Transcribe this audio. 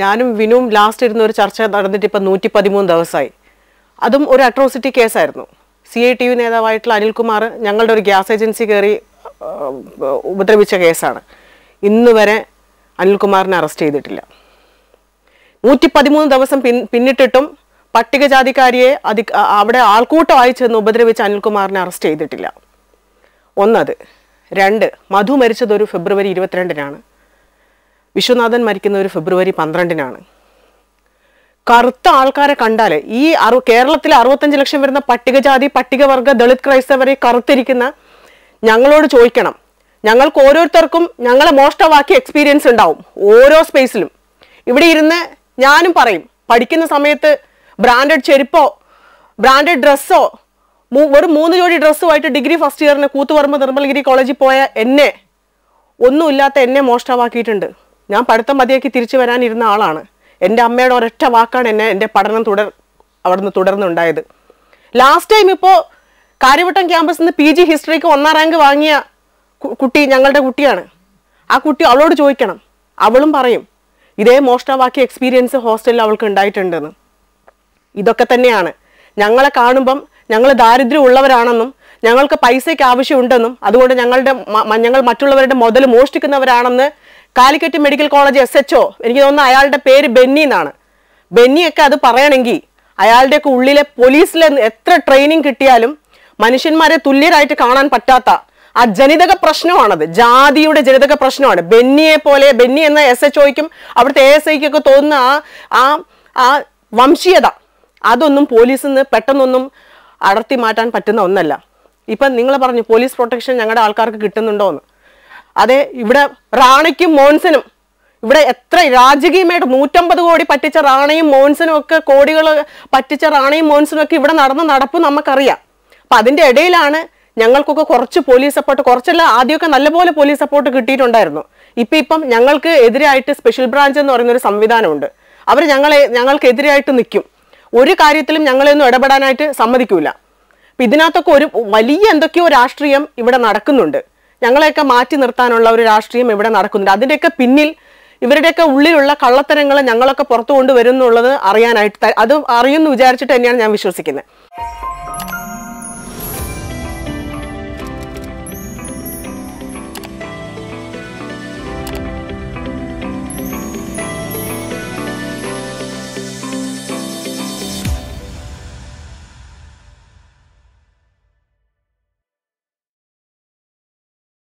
ഞാനും വിനുവും ലാസ്റ്റ് ഇരുന്ന ഒരു ചർച്ച നടന്നിട്ട് ഇപ്പം നൂറ്റി പതിമൂന്ന് ദിവസമായി അതും ഒരു അട്രോസിറ്റി കേസായിരുന്നു സി ഐ ടി യു നേതാവായിട്ടുള്ള അനിൽകുമാർ ഞങ്ങളുടെ ഒരു ഗ്യാസ് ഏജൻസി കയറി ഉപദ്രവിച്ച കേസാണ് ഇന്ന് വരെ അനിൽകുമാറിനെ അറസ്റ്റ് ചെയ്തിട്ടില്ല നൂറ്റി പതിമൂന്ന് ദിവസം പിൻ പിന്നിട്ടിട്ടും പട്ടികജാതിക്കാരിയെ അതി അവിടെ ആൾക്കൂട്ടമായി ചെന്ന് ഉപദ്രവിച്ച അനിൽകുമാറിനെ അറസ്റ്റ് ചെയ്തിട്ടില്ല ഒന്നത് രണ്ട് മധു ഒരു ഫെബ്രുവരി ഇരുപത്തിരണ്ടിനാണ് വിശ്വനാഥൻ മരിക്കുന്ന ഒരു ഫെബ്രുവരി പന്ത്രണ്ടിനാണ് കറുത്ത ആൾക്കാരെ കണ്ടാൽ ഈ അറു കേരളത്തിലെ അറുപത്തഞ്ച് ലക്ഷം വരുന്ന പട്ടികജാതി പട്ടികവർഗ ദളിത് ക്രൈസ്തവരെ കറുത്തിരിക്കുന്ന ഞങ്ങളോട് ചോദിക്കണം ഞങ്ങൾക്ക് ഓരോരുത്തർക്കും ഞങ്ങളെ മോഷ്ടവാക്കി എക്സ്പീരിയൻസ് ഉണ്ടാവും ഓരോ സ്പേസിലും ഇവിടെ ഇരുന്ന് ഞാനും പറയും പഠിക്കുന്ന സമയത്ത് ബ്രാൻഡഡ് ചെരുപ്പോ ബ്രാൻഡഡ് ഡ്രസ്സോ ഒരു മൂന്ന് ജോഡി ഡ്രസ്സുമായിട്ട് ഡിഗ്രി ഫസ്റ്റ് ഇയറിന് കൂത്തുപറമ്പ് നിർമ്മലഗിരി കോളേജിൽ പോയ എന്നെ ഒന്നുമില്ലാത്ത എന്നെ മോഷ്ടമാക്കിയിട്ടുണ്ട് ഞാൻ പഠിത്തം മതിയാക്കി തിരിച്ചു വരാനിരുന്ന ആളാണ് എൻ്റെ അമ്മയുടെ ഒരൊറ്റ വാക്കാണ് എന്നെ എൻ്റെ പഠനം തുടർ അവിടുന്ന് തുടർന്നുണ്ടായത് ലാസ്റ്റ് ടൈം ഇപ്പോൾ കാര്യവട്ടം ക്യാമ്പസിൽ നിന്ന് പി ജി ഹിസ്റ്ററിക്ക് ഒന്നാം റാങ്ക് വാങ്ങിയ കുട്ടി ഞങ്ങളുടെ കുട്ടിയാണ് ആ കുട്ടി അവളോട് ചോദിക്കണം അവളും പറയും ഇതേ മോഷ്ടമാക്കിയ എക്സ്പീരിയൻസ് ഹോസ്റ്റലിൽ അവൾക്ക് ഉണ്ടായിട്ടുണ്ടെന്ന് ഇതൊക്കെ തന്നെയാണ് ഞങ്ങളെ കാണുമ്പം ഞങ്ങൾ ദാരിദ്ര്യം ഉള്ളവരാണെന്നും ഞങ്ങൾക്ക് പൈസയ്ക്ക് ആവശ്യമുണ്ടെന്നും അതുകൊണ്ട് ഞങ്ങളുടെ ഞങ്ങൾ മറ്റുള്ളവരുടെ മുതൽ മോഷ്ടിക്കുന്നവരാണെന്ന് Calicut medical college S H O എനിക്ക് തോന്നുന്നു അയാളുടെ പേര് ബെന്നി എന്നാണ് ബെന്നിയൊക്കെ അത് പറയണമെങ്കിൽ അയാളുടെയൊക്കെ ഉള്ളിലെ പോലീസിലെ എത്ര ട്രെയിനിങ് കിട്ടിയാലും മനുഷ്യന്മാരെ തുല്യരായിട്ട് കാണാൻ പറ്റാത്ത ആ ജനിതക പ്രശ്നമാണത് ജാതിയുടെ ജനിതക പ്രശ്നമാണ് ബെന്നിയെ പോലെ ബെന്നി എന്ന എസ് എച്ച് ഒയ്ക്കും അവിടുത്തെ എ എസ് ഐക്കൊക്കെ തോന്നുന്ന ആ ആ ആ വംശീയത അതൊന്നും പോലീസിൽ നിന്ന് പെട്ടെന്നൊന്നും അടർത്തി മാറ്റാൻ പറ്റുന്ന ഒന്നല്ല ഇപ്പം നിങ്ങൾ പറഞ്ഞു പോലീസ് പ്രൊട്ടക്ഷൻ ഞങ്ങളുടെ ആൾക്കാർക്ക് കിട്ടുന്നുണ്ടോ എന്ന് അതെ ഇവിടെ റാണയ്ക്കും മോൻസനും ഇവിടെ എത്ര രാജകീയമായിട്ട് നൂറ്റമ്പത് കോടി പറ്റിച്ച റാണയും മോൻസനും ഒക്കെ കോടികൾ പറ്റിച്ച റാണയും മോൻസനും ഒക്കെ ഇവിടെ നടന്ന നടപ്പ് നമുക്കറിയാം അപ്പം അതിൻ്റെ ഇടയിലാണ് ഞങ്ങൾക്കൊക്കെ കുറച്ച് പോലീസ് സപ്പോർട്ട് കുറച്ചല്ല ആദ്യമൊക്കെ നല്ലപോലെ പോലീസ് സപ്പോർട്ട് കിട്ടിയിട്ടുണ്ടായിരുന്നു ഇപ്പം ഇപ്പം ഞങ്ങൾക്ക് എതിരായിട്ട് സ്പെഷ്യൽ ബ്രാഞ്ച് എന്ന് പറയുന്ന ഒരു സംവിധാനമുണ്ട് അവർ ഞങ്ങളെ ഞങ്ങൾക്കെതിരായിട്ട് നിൽക്കും ഒരു കാര്യത്തിലും ഞങ്ങളെയൊന്നും ഇടപെടാനായിട്ട് സമ്മതിക്കൂല അപ്പം ഇതിനകത്തൊക്കെ ഒരു വലിയ എന്തൊക്കെയോ രാഷ്ട്രീയം ഇവിടെ നടക്കുന്നുണ്ട് ഞങ്ങളെയൊക്കെ മാറ്റി നിർത്താനുള്ള ഒരു രാഷ്ട്രീയം ഇവിടെ നടക്കുന്നുണ്ട് അതിൻ്റെയൊക്കെ പിന്നിൽ ഇവരുടെയൊക്കെ ഉള്ളിലുള്ള കള്ളത്തരങ്ങൾ ഞങ്ങളൊക്കെ പുറത്തു കൊണ്ടുവരുന്നുള്ളത് അറിയാനായിട്ട് അത് അറിയുമെന്ന് വിചാരിച്ചിട്ട് തന്നെയാണ് ഞാൻ വിശ്വസിക്കുന്നത്